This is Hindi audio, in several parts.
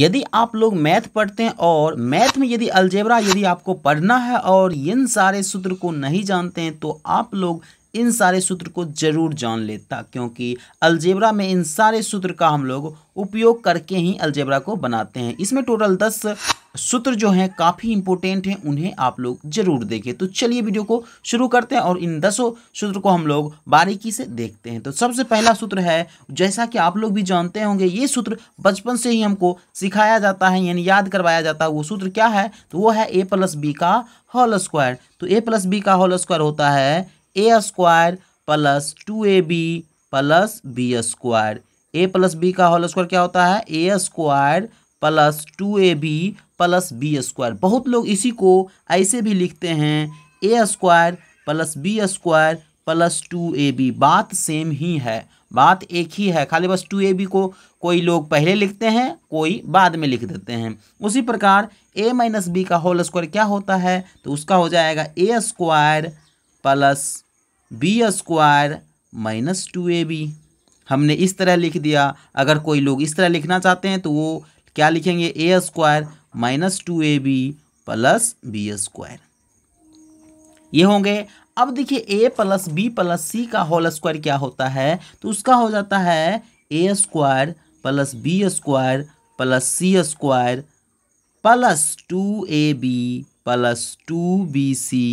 यदि आप लोग मैथ पढ़ते हैं और मैथ में यदि अलजेबरा यदि आपको पढ़ना है और इन सारे सूत्र को नहीं जानते हैं तो आप लोग इन सारे सूत्र को जरूर जान लेता क्योंकि अलजेबरा में इन सारे सूत्र का हम लोग उपयोग करके ही अलजेबरा को बनाते हैं इसमें टोटल दस सूत्र जो हैं काफ़ी इंपॉर्टेंट हैं उन्हें आप लोग जरूर देखें तो चलिए वीडियो को शुरू करते हैं और इन दसों सूत्र को हम लोग बारीकी से देखते हैं तो सबसे पहला सूत्र है जैसा कि आप लोग भी जानते होंगे ये सूत्र बचपन से ही हमको सिखाया जाता है यानी याद करवाया जाता है वो सूत्र क्या है तो वो है ए प्लस बी का होल स्क्वायर तो ए प्लस बी का होल स्क्वायर होता है A square plus two A B plus B square A plus B का होल स्क्वायर क्या होता है A square plus two A B plus B square बहुत लोग इसी को ऐसे भी लिखते हैं A square plus B square plus two A B बात सेम ही है बात एक ही है खाली बस टू ए बी को कोई लोग पहले लिखते हैं कोई बाद में लिख देते हैं उसी प्रकार ए माइनस बी का होल स्क्वायर क्या होता है तो उसका हो जाएगा A square plus B square minus two A B हमने इस तरह लिख दिया अगर कोई लोग इस तरह लिखना चाहते हैं तो वो क्या लिखेंगे A square minus two A B plus B square ये होंगे अब देखिए A plus B plus C का होल स्क्वायर क्या होता है तो उसका हो जाता है A square plus B square plus C square plus two A B plus two B C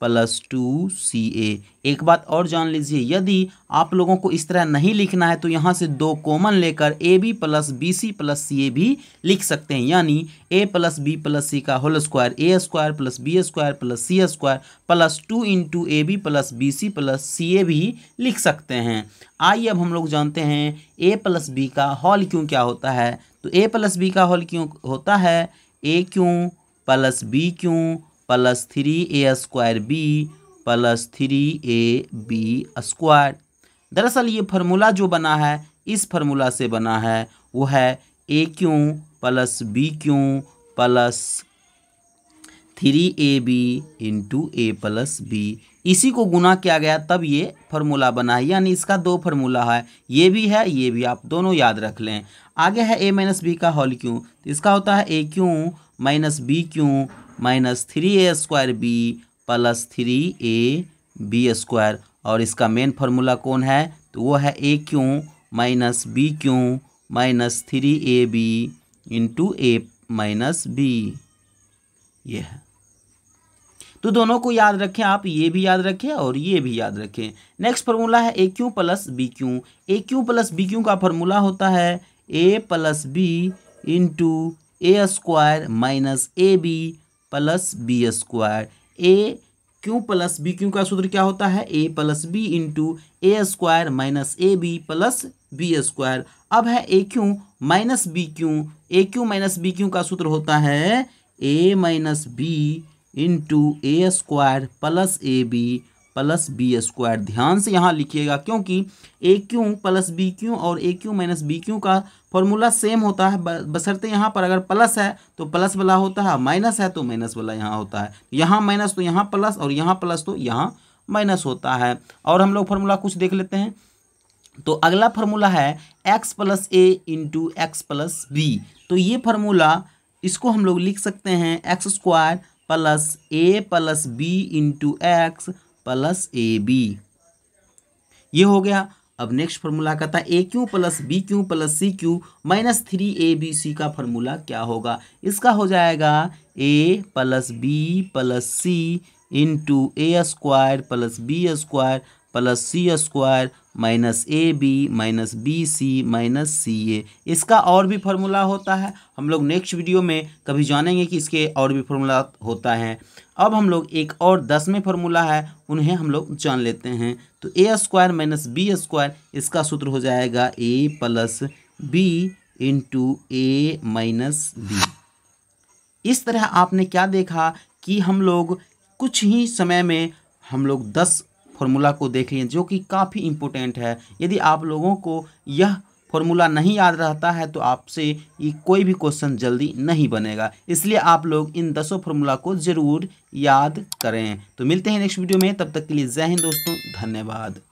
plus two C A एक बात और जान लीजिए यदि आप लोगों को इस तरह नहीं लिखना है तो यहाँ से दो कॉमन लेकर A B plus B C plus C A भी लिख सकते हैं यानी A plus B plus C का whole square A square plus B square plus C square plus two into A B plus B C plus C A भी लिख सकते हैं आइए अब हम लोग जानते हैं ए प्लस बी का हॉल क्यों क्या होता है तो ए प्लस बी का हॉल क्यों होता है A cube plus B cube plus three A square B plus three A B square दरअसल ये फार्मूला जो बना है इस फार्मूला से बना है वो है A cube plus B cube plus three A B into A plus B इसी को गुना किया गया तब ये फार्मूला बना है यानी इसका दो फार्मूला है ये भी है ये भी आप दोनों याद रख लें आगे है ए माइनस बी का हॉल क्यू तो इसका होता है A cube minus B cube minus three A square B plus three A B square और इसका मेन फार्मूला कौन है तो वो है A cube minus B cube minus three A B into A minus B ये है तो दोनों को याद रखें आप ये भी याद रखें और ये भी याद रखें नेक्स्ट फार्मूला है A cube plus B cube A cube plus B cube का फार्मूला होता है A plus B into A square minus A B plus B square A cube plus B cube का सूत्र क्या होता है A plus B into A square minus A B plus B square अब है A cube minus B cube A cube minus B cube का सूत्र होता है A minus B into A square plus A B plus B square ध्यान से यहाँ लिखिएगा क्योंकि A cube plus B cube और A cube minus B cube का फॉर्मूला सेम होता है बसरते यहाँ पर अगर प्लस है तो प्लस वाला होता है माइनस है तो माइनस वाला यहाँ होता है यहाँ माइनस तो यहाँ प्लस और यहाँ प्लस तो यहाँ माइनस होता है और हम लोग फॉर्मूला कुछ देख लेते हैं तो अगला फार्मूला है X plus A into X plus B तो ये फार्मूला इसको हम लोग लिख सकते हैं X square plus A plus B into X plus A B ये हो गया अब नेक्स्ट फॉर्मूला कहता है A cube plus B cube plus C cube minus three A B C का फॉर्मूला क्या होगा इसका हो जाएगा A plus B plus C into A square plus B square plus C square minus A B minus B C minus C A इसका और भी फार्मूला होता है हम लोग नेक्स्ट वीडियो में कभी जानेंगे कि इसके और भी फार्मूला होता है अब हम लोग एक और दसवें फार्मूला है उन्हें हम लोग जान लेते हैं तो A square minus B square इसका सूत्र हो जाएगा A plus B into A minus B इस तरह आपने क्या देखा कि हम लोग कुछ ही समय में हम लोग दस फॉर्मूला को देख लें जो कि काफ़ी इम्पोर्टेंट है यदि आप लोगों को यह फॉर्मूला नहीं याद रहता है तो आपसे ये कोई भी क्वेश्चन जल्दी नहीं बनेगा इसलिए आप लोग इन दसों फॉर्मूला को ज़रूर याद करें तो मिलते हैं नेक्स्ट वीडियो में तब तक के लिए जय हिंद दोस्तों धन्यवाद